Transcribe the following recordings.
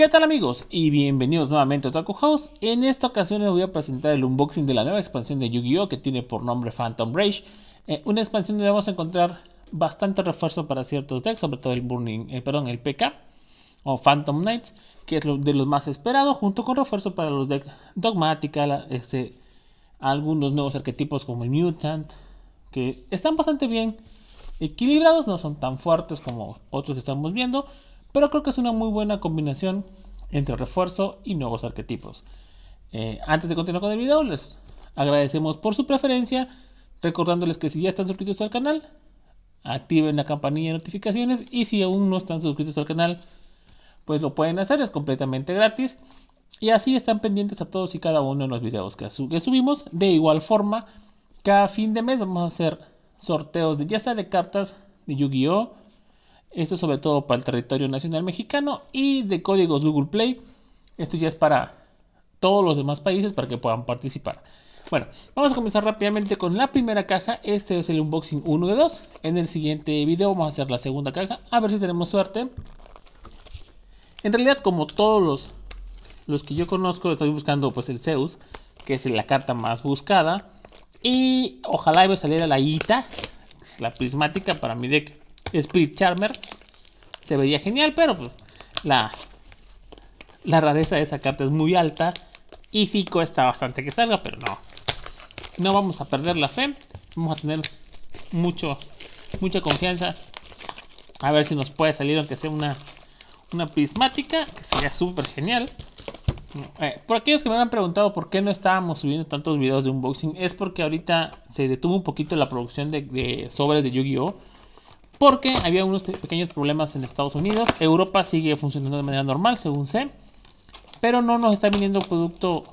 ¿Qué tal amigos? Y bienvenidos nuevamente a Taco House. En esta ocasión les voy a presentar el unboxing de la nueva expansión de Yu-Gi-Oh! que tiene por nombre Phantom Rage. Eh, una expansión donde vamos a encontrar bastante refuerzo para ciertos decks, sobre todo el Burning, eh, perdón, el PK o Phantom Knights, que es de los más esperados, junto con refuerzo para los decks Dogmática, este, algunos nuevos arquetipos como el Mutant, que están bastante bien equilibrados, no son tan fuertes como otros que estamos viendo, pero creo que es una muy buena combinación entre refuerzo y nuevos arquetipos. Eh, antes de continuar con el video, les agradecemos por su preferencia, recordándoles que si ya están suscritos al canal, activen la campanilla de notificaciones y si aún no están suscritos al canal, pues lo pueden hacer, es completamente gratis. Y así están pendientes a todos y cada uno de los videos que, que subimos. De igual forma, cada fin de mes vamos a hacer sorteos de ya sea de cartas de Yu-Gi-Oh! Esto es sobre todo para el territorio nacional mexicano y de códigos Google Play. Esto ya es para todos los demás países para que puedan participar. Bueno, vamos a comenzar rápidamente con la primera caja. Este es el unboxing 1 de 2. En el siguiente video vamos a hacer la segunda caja. A ver si tenemos suerte. En realidad, como todos los, los que yo conozco, estoy buscando pues el Zeus, que es la carta más buscada. Y ojalá iba a salir a la Ita, la prismática para mi deck. Spirit Charmer. Se vería genial, pero pues la, la rareza de esa carta es muy alta. Y sí cuesta bastante que salga, pero no. No vamos a perder la fe. Vamos a tener mucho, mucha confianza. A ver si nos puede salir aunque sea una, una prismática, que sería súper genial. Eh, por aquellos que me han preguntado por qué no estábamos subiendo tantos videos de unboxing, es porque ahorita se detuvo un poquito la producción de sobres de Yu-Gi-Oh! porque había unos pequeños problemas en Estados Unidos. Europa sigue funcionando de manera normal, según sé, pero no nos está viniendo producto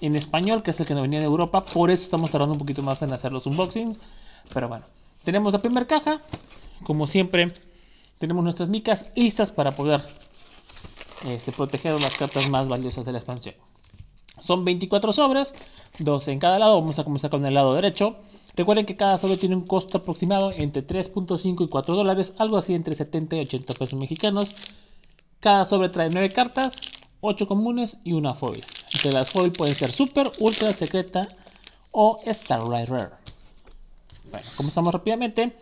en español, que es el que nos venía de Europa, por eso estamos tardando un poquito más en hacer los unboxings, pero bueno, tenemos la primera caja, como siempre, tenemos nuestras micas listas para poder este, proteger las cartas más valiosas de la expansión. Son 24 sobres, dos en cada lado, vamos a comenzar con el lado derecho. Recuerden que cada sobre tiene un costo aproximado entre 3.5 y 4 dólares, algo así entre 70 y 80 pesos mexicanos. Cada sobre trae 9 cartas, 8 comunes y una fobia. Entre las foil pueden ser Super, Ultra, Secreta o Starlight Rare. Bueno, comenzamos rápidamente.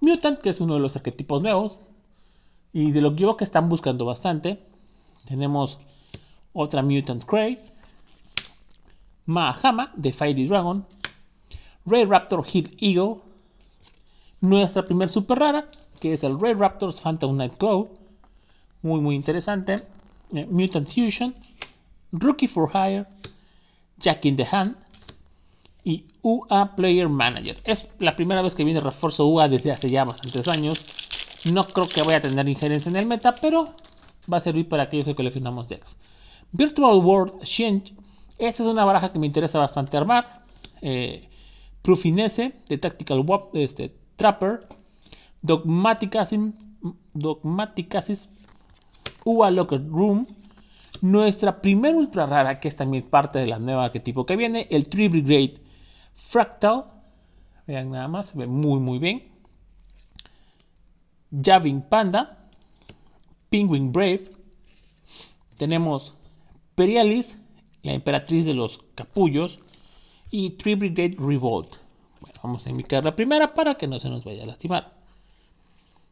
Mutant, que es uno de los arquetipos nuevos y de los que yo que están buscando bastante. Tenemos otra Mutant Cray, Mahama de Fiery Dragon, Ray Raptor Hit Eagle. Nuestra primer super rara, que es el Ray Raptors Phantom Night Cloud, Muy, muy interesante. Eh, Mutant Fusion. Rookie for Hire. Jack in the Hand. Y UA Player Manager. Es la primera vez que viene refuerzo UA desde hace ya bastantes años. No creo que vaya a tener injerencia en el meta, pero va a servir para aquellos que coleccionamos decks. Virtual World Change. Esta es una baraja que me interesa bastante armar. Eh, Prufinese, de Tactical Wap, este, Trapper, Dogmaticasis, Uva UA Locker Room, nuestra primera ultra rara, que es también parte de la nueva arquetipo que viene, el Tree Brigade Fractal. Vean nada más, se ve muy muy bien. Javin Panda, Penguin Brave. Tenemos Perialis, la emperatriz de los capullos y 3 Brigade Revolt. vamos a indicar la primera para que no se nos vaya a lastimar.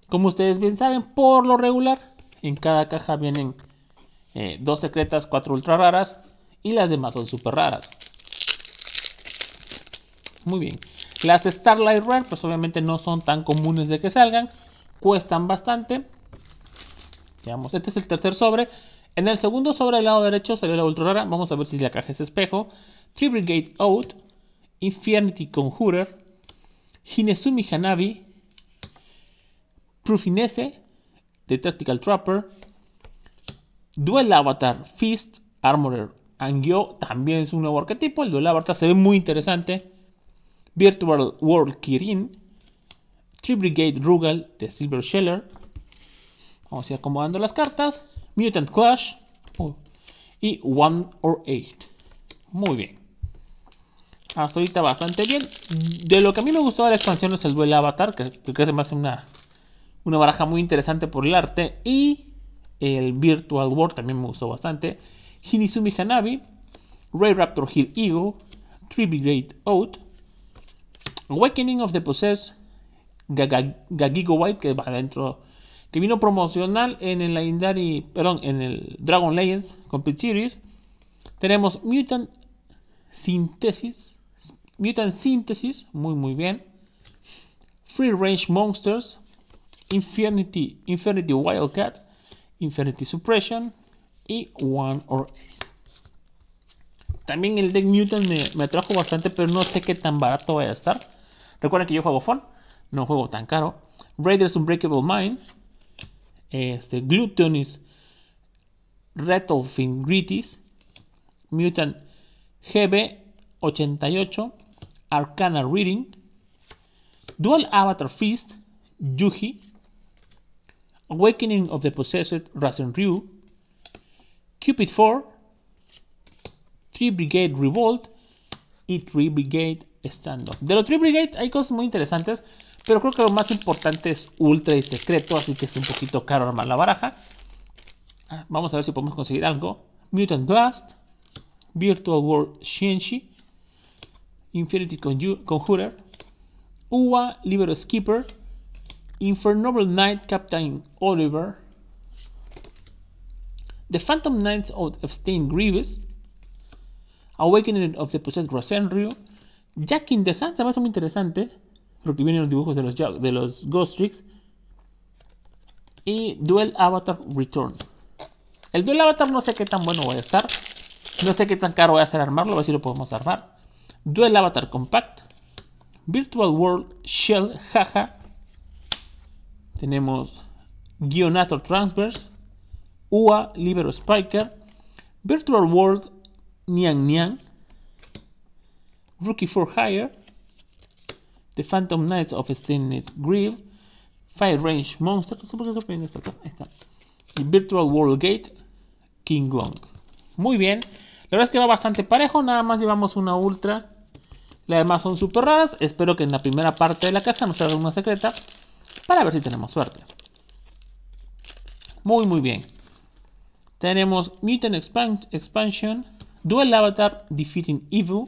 Como ustedes bien saben, por lo regular, en cada caja vienen eh, dos secretas, cuatro ultra raras y las demás son super raras. Muy bien. Las Starlight Rare, pues obviamente no son tan comunes de que salgan. Cuestan bastante. Digamos, este es el tercer sobre. En el segundo sobre del lado derecho salió la ultra rara. Vamos a ver si la caja es espejo. Gate Out, Infernity Conjurer, Hinesumi Hanabi, Prufinese, The Tactical Trapper, Duel Avatar Fist, Armorer Angyo, también es un nuevo arquetipo, el Duel Avatar se ve muy interesante, Virtual World Kirin, brigade Rugal de Silver Sheller, vamos a ir acomodando las cartas, Mutant Clash oh, y One or Eight. Muy bien hasta ahorita bastante bien. De lo que a mí me gustó de la expansión es el duelo Avatar, que creo que se me hace una, una baraja muy interesante por el arte. Y el Virtual War también me gustó bastante. Hinizumi Hanabi, Ray Raptor Hill Eagle, Tribute Out, Awakening of the Possessed, Gagigo White, que va adentro, que vino promocional en el Indari, perdón, en el Dragon Legends Complete Series. Tenemos Mutant Synthesis, Mutant Synthesis, muy muy bien. Free Range Monsters, Infinity, Infinity Wildcat, Infinity Suppression y One or Eight. También el deck Mutant me, me, atrajo bastante, pero no sé qué tan barato vaya a estar. Recuerden que yo juego Fon, no juego tan caro. Raiders Unbreakable Mind, este, Glutonis, Rattlefin Gritis, Mutant GB88 Arcana Reading, Dual Avatar Feast, yuji Awakening of the Possessed Rasen Ryu, Cupid 4, three Brigade Revolt y 3 Brigade Standoff. De los 3 Brigade hay cosas muy interesantes, pero creo que lo más importante es ultra y secreto, así que es un poquito caro armar la baraja. Ah, vamos a ver si podemos conseguir algo. Mutant Blast, Virtual World Shinshi, Infinity Conjurer, Uwa Libero Skipper, Infernoble Knight Captain Oliver, The Phantom Knights of Stain Grievous, Awakening of the Possessed Rosario. Jack in the Hands, me muy interesante, porque vienen los dibujos de los, de los Ghost Tricks, y Duel Avatar Return. El Duel Avatar no sé qué tan bueno va a estar, no sé qué tan caro va a ser armarlo, a ver si lo podemos armar. Duel Avatar Compact, Virtual World Shell Jaja, tenemos Guionator Transverse, UA Libero Spiker, Virtual World Nian Nian, Rookie for Hire, The Phantom Knights of Stained Greaves, Fire Range Monster, Virtual World Gate, King Long. Muy bien, la verdad es que va bastante parejo, nada más llevamos una ultra las demás son súper raras. Espero que en la primera parte de la caja nos salga una secreta. Para ver si tenemos suerte. Muy, muy bien. Tenemos Mutant Expansion. Duel Avatar Defeating Evil.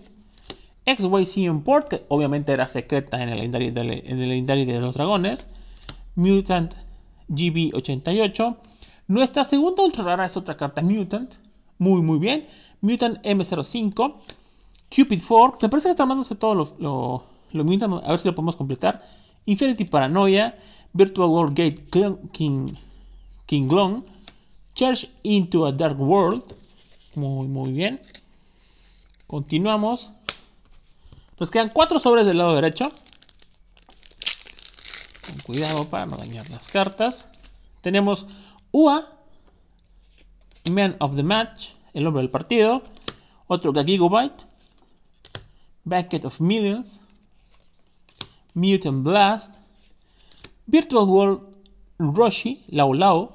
XYZ Import, que obviamente era secreta en el Indari en el de los dragones. Mutant GB88. Nuestra segunda ultra rara es otra carta Mutant. Muy, muy bien. Mutant M05. Cupid Fork. Me parece que está mandándose todo lo, lo, A ver si lo podemos completar. Infinity Paranoia. Virtual World Gate King, King Long. Charge into a Dark World. Muy, muy bien. Continuamos. Nos quedan cuatro sobres del lado derecho. Con cuidado para no dañar las cartas. Tenemos UA, Man of the Match, el hombre del partido. Otro Gagigobite. Bucket of Millions, Mutant Blast, Virtual World Roshi, Lao Lao,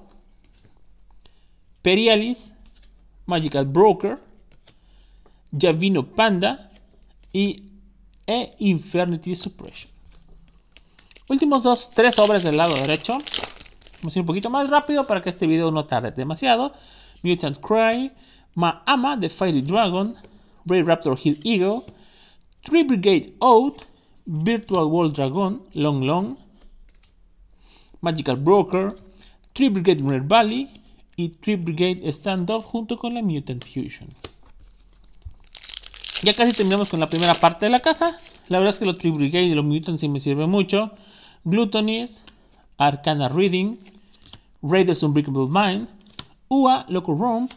Perialis, Magical Broker, Javino Panda y e Infernity Suppression. Últimos dos, tres obras del lado derecho. Vamos a ir un poquito más rápido para que este video no tarde demasiado. Mutant Cry, Ma'ama The Fiery Dragon, Brave Raptor Hill Eagle, 3 Brigade Out, Virtual World Dragon, Long Long, Magical Broker, 3 Brigade Valley y 3 Brigade Standoff junto con la Mutant Fusion. Ya casi terminamos con la primera parte de la caja. La verdad es que los 3 Brigade y los Mutants sí me sirven mucho. Gluttonies, Arcana Reading, Raiders Unbreakable Mind, UA, Local Room.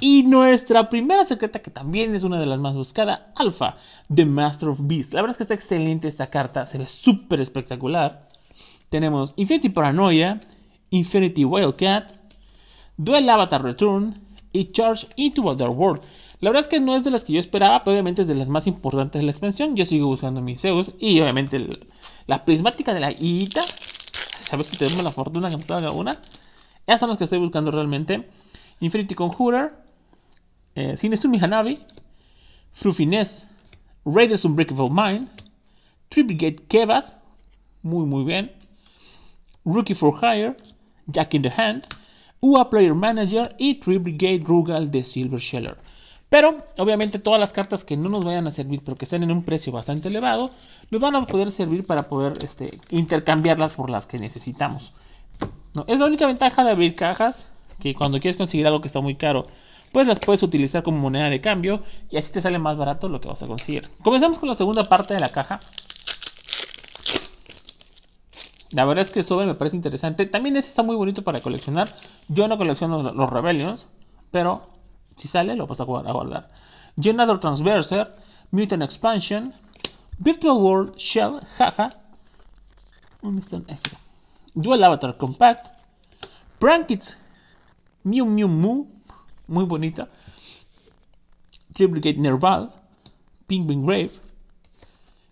Y nuestra primera secreta, que también es una de las más buscadas, Alpha, The Master of Beast La verdad es que está excelente esta carta, se ve súper espectacular. Tenemos Infinity Paranoia, Infinity Wildcat, Duel Avatar Return y Charge into Other World La verdad es que no es de las que yo esperaba, pero obviamente es de las más importantes de la expansión. Yo sigo buscando mis Zeus y obviamente la prismática de la Iita. A ver si tenemos la fortuna que nos salga una. Esas son las que estoy buscando realmente. Infinity Conjurer, eh, Sinesumi Hanabi, Frufiness, Raiders Unbreakable Mind, Triplicate Kevas, muy muy bien, Rookie for Hire, Jack in the Hand, UA Player Manager y Gate Rugal de Silver Sheller. Pero, obviamente, todas las cartas que no nos vayan a servir, pero que estén en un precio bastante elevado, nos van a poder servir para poder este, intercambiarlas por las que necesitamos. No, es la única ventaja de abrir cajas, que cuando quieres conseguir algo que está muy caro, pues las puedes utilizar como moneda de cambio y así te sale más barato lo que vas a conseguir. Comenzamos con la segunda parte de la caja. La verdad es que sobre me parece interesante. También este está muy bonito para coleccionar. Yo no colecciono los Rebellions, pero si sale lo vas a guardar. Generator Transverser, Mutant Expansion, Virtual World Shell, jaja. Dual Avatar Compact, Prankits, Miu Miu Mew muy bonita. Triplicate Nerval, Penguin Grave,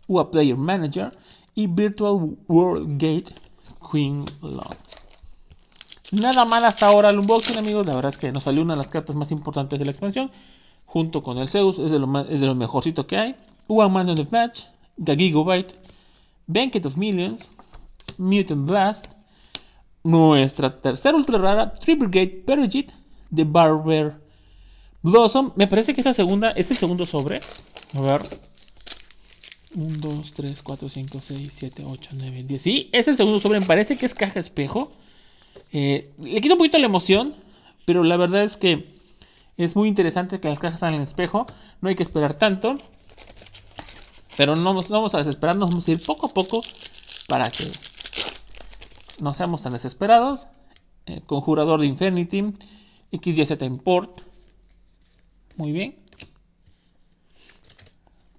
UA Player Manager y Virtual World Gate Queen Love. Nada mal hasta ahora el unboxing, amigos. La verdad es que nos salió una de las cartas más importantes de la expansión. Junto con el Zeus, es de lo, más, de mejorcito que hay. UA Man on the Match, Gagigo gigabyte Banquet of Millions, Mutant Blast, nuestra tercera ultra rara, Triple Gate Perigit, de Barber Blossom. Me parece que esta segunda es el segundo sobre. A ver. 1, 2, 3, 4, 5, 6, 7, 8, 9, 10. Sí, es el segundo sobre. Me parece que es caja espejo. Eh, le quito un poquito la emoción. Pero la verdad es que es muy interesante que las cajas están en el espejo. No hay que esperar tanto. Pero no, nos, vamos a desesperarnos. Vamos a ir poco a poco para que no seamos tan desesperados. Eh, Conjurador de Infinity x en port. Muy bien.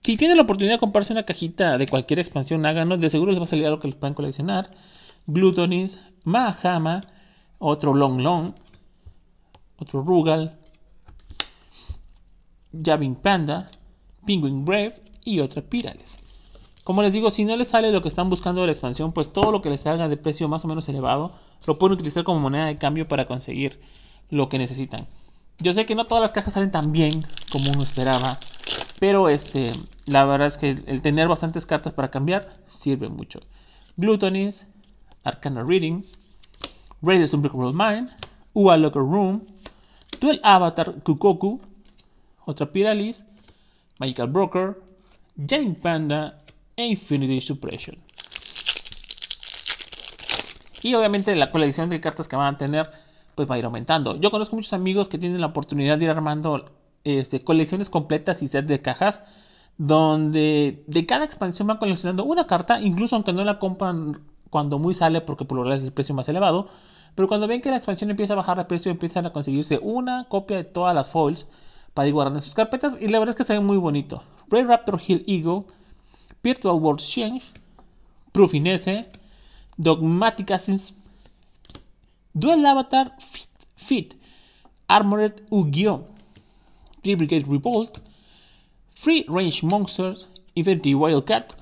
Si tienen la oportunidad de comprarse una cajita de cualquier expansión, háganos. De seguro les va a salir algo que les puedan coleccionar. Glutonis, Mahama, otro Long Long, otro Rugal, Javin Panda, Penguin Brave y otra Pirales. Como les digo, si no les sale lo que están buscando de la expansión, pues todo lo que les salga de precio más o menos elevado lo pueden utilizar como moneda de cambio para conseguir lo que necesitan. Yo sé que no todas las cajas salen tan bien como uno esperaba, pero este, la verdad es que el tener bastantes cartas para cambiar sirve mucho. Gluttony, Arcana Reading, of the World Mine, Ua Locker Room, Duel Avatar Kukoku, otra Piralis, Magical Broker, Jane Panda e Infinity Suppression. Y obviamente la colección de cartas que van a tener pues va a ir aumentando. Yo conozco muchos amigos que tienen la oportunidad de ir armando este, colecciones completas y sets de cajas donde de cada expansión van coleccionando una carta, incluso aunque no la compran cuando muy sale porque por lo general es el precio más elevado, pero cuando ven que la expansión empieza a bajar de precio empiezan a conseguirse una copia de todas las foils para ir guardando en sus carpetas y la verdad es que se ve muy bonito. Ray Raptor Hill Eagle, Virtual World Change, Proofinese, Dogmatic Assassins Duel Avatar Fit, Fit Armored Ugyo, Three Brigade Revolt, Free Range Monsters, Infinity Wildcat,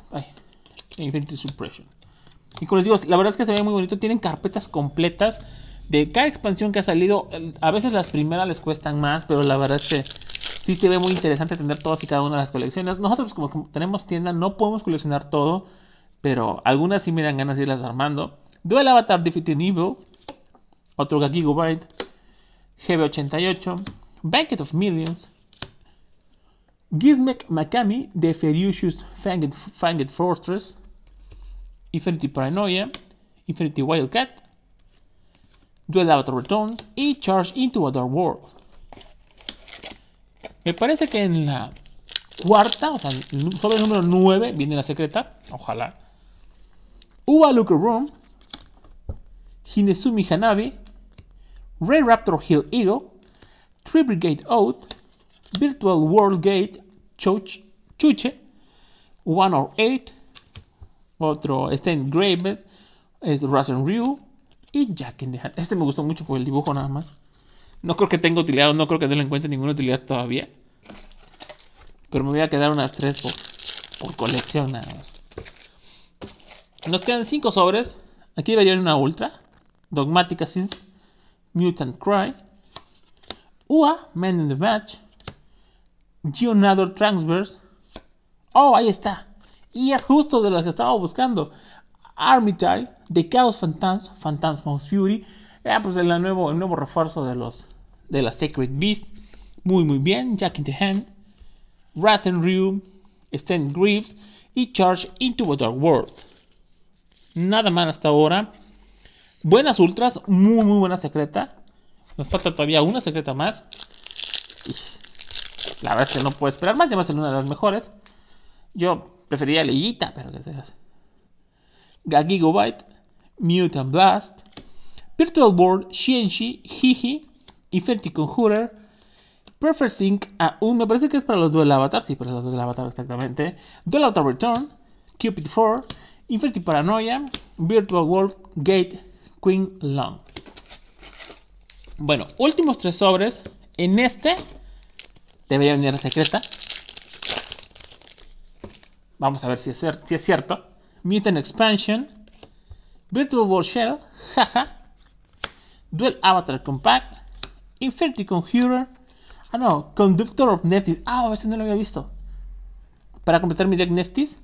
Infinity Suppression. Y como les digo, la verdad es que se ve muy bonito. Tienen carpetas completas de cada expansión que ha salido. A veces las primeras les cuestan más, pero la verdad es que sí se ve muy interesante tener todas y cada una de las colecciones. Nosotros, como tenemos tienda, no podemos coleccionar todo, pero algunas sí me dan ganas de irlas armando. Duel Avatar Defeating Evil, otro Gigabyte, GB88, Banquet of Millions, Gizmek Makami The Ferocious Fanged, Fortress, Infinity Paranoia, Infinity Wildcat, Duel Avatar Return y Charge into Other World. Me parece que en la cuarta, o sea, sobre el número 9 viene la secreta, ojalá. Uba Looker Room, Hinesumi Hanabi, Ray Raptor Hill Eagle, Tree Brigade Oath, Virtual World Gate Chuche, One or Eight, otro este en Graves, es Russian Ryu y Jack in the Hat. Este me gustó mucho por el dibujo nada más. No creo que tenga utilidad, no creo que no le encuentre ninguna utilidad todavía. Pero me voy a quedar unas tres por, por Nos quedan cinco sobres. Aquí va a una ultra. Dogmática Sins. Mutant Cry, UA, Men in the Match, Geonador Transverse. Oh, ahí está. Y es justo de las que estaba buscando. Armitage, The Chaos Phantasm, Phantasmos Fury. Ah, pues el nuevo, el nuevo refuerzo de los de la Sacred Beast. Muy muy bien. Jack in the Hand. Rasen Ryu. Stan Greaves. Y Charge into a Dark World. Nada mal hasta ahora. Buenas ultras, muy muy buena secreta. Nos falta todavía una secreta más. La verdad es que no puedo esperar más, a ser una de las mejores. Yo prefería Lillita, pero qué seas. hace. Gagigobite, Mutant Blast, Virtual Board, Shienshi, Hihi Infinity Conjurer, Perfect Sync A1, ah, me parece que es para los dos del Avatar, sí, para los dos del Avatar exactamente, Duel Auto Return, Cupid 4, Infinity Paranoia, Virtual World Gate Queen Long. Bueno, últimos tres sobres. En este debería venir la secreta. Vamos a ver si es, cierto. Mutant Expansion. Virtual World Shell. Jaja. Duel Avatar Compact. Infinity Conjurer. Ah, no. Conductor of Neftis. Ah, a veces no lo había visto. Para completar mi deck Neftis.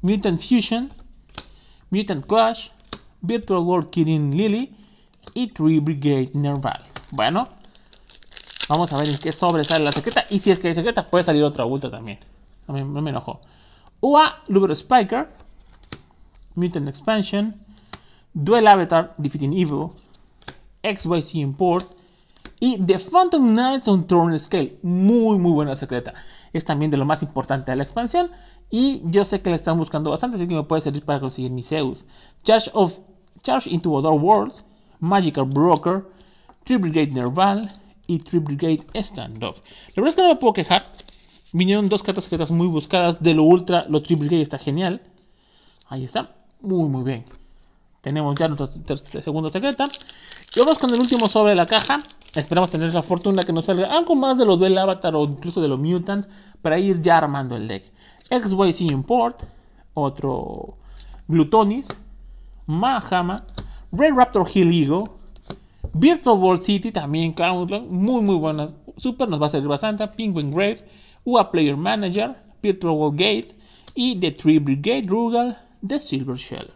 Mutant Fusion. Mutant Clash. Virtual World Killing Lily y Tree Brigade Nerval. Bueno, vamos a ver en qué sobresale la secreta. Y si es que hay secreta, puede salir otra vuelta también. No me, enojó. enojo. UA, Lubero Spiker, Mutant Expansion, Duel Avatar, Defeating Evil, XYZ Import y The Phantom Knights on Throne Scale. Muy, muy buena secreta. Es también de lo más importante de la expansión. Y yo sé que la están buscando bastante, así que me puede servir para conseguir mi Zeus. Charge of Charge into Other World, Magical Broker, Triple Gate Nerval y Triple Gate Standoff. La verdad es que no me puedo quejar. Vinieron dos cartas secretas muy buscadas. De lo ultra, lo Triple Gate está genial. Ahí está. Muy, muy bien. Tenemos ya nuestra segunda secreta. Y vamos con el último sobre la caja. Esperamos tener la fortuna que nos salga algo más de lo del Avatar o incluso de los Mutant para ir ya armando el deck. XYZ Import, otro Glutonis, Mahama, Red Raptor Hill Eagle, Virtual World City, también Cloudland, muy muy buenas, super nos va a servir bastante, Penguin Grave, UA Player Manager, Virtual World Gate y The Tree Brigade Rugal de Silver Shell.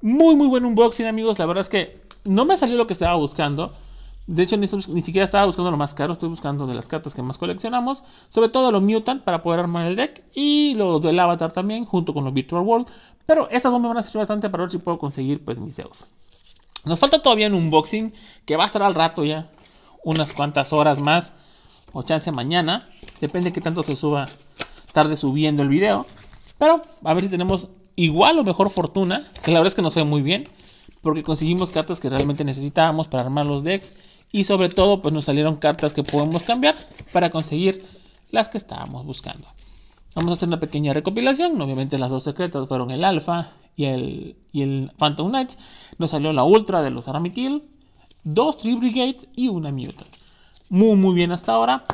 Muy muy buen unboxing amigos, la verdad es que no me salió lo que estaba buscando. De hecho, ni, siquiera estaba buscando lo más caro, estoy buscando de las cartas que más coleccionamos. Sobre todo lo Mutant para poder armar el deck y lo del Avatar también, junto con los Virtual World. Pero estas dos me van a servir bastante para ver si puedo conseguir pues mis Zeus. Nos falta todavía un unboxing que va a estar al rato ya, unas cuantas horas más o chance mañana. Depende de qué tanto se suba, tarde subiendo el video. Pero a ver si tenemos igual o mejor fortuna, que la verdad es que nos fue muy bien. Porque conseguimos cartas que realmente necesitábamos para armar los decks y sobre todo pues nos salieron cartas que podemos cambiar para conseguir las que estábamos buscando. Vamos a hacer una pequeña recopilación, obviamente las dos secretas fueron el Alpha y el, y el Phantom Knight. nos salió la Ultra de los Aramitil, dos Tree y una Mutant. Muy muy bien hasta ahora,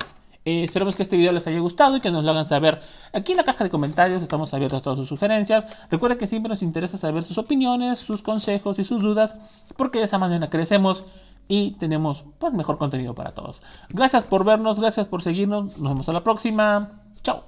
eh, que este video les haya gustado y que nos lo hagan saber aquí en la caja de comentarios. Estamos abiertos a todas sus sugerencias. Recuerden que siempre nos interesa saber sus opiniones, sus consejos y sus dudas, porque de esa manera crecemos y tenemos pues, mejor contenido para todos. Gracias por vernos, gracias por seguirnos, nos vemos a la próxima. Chao.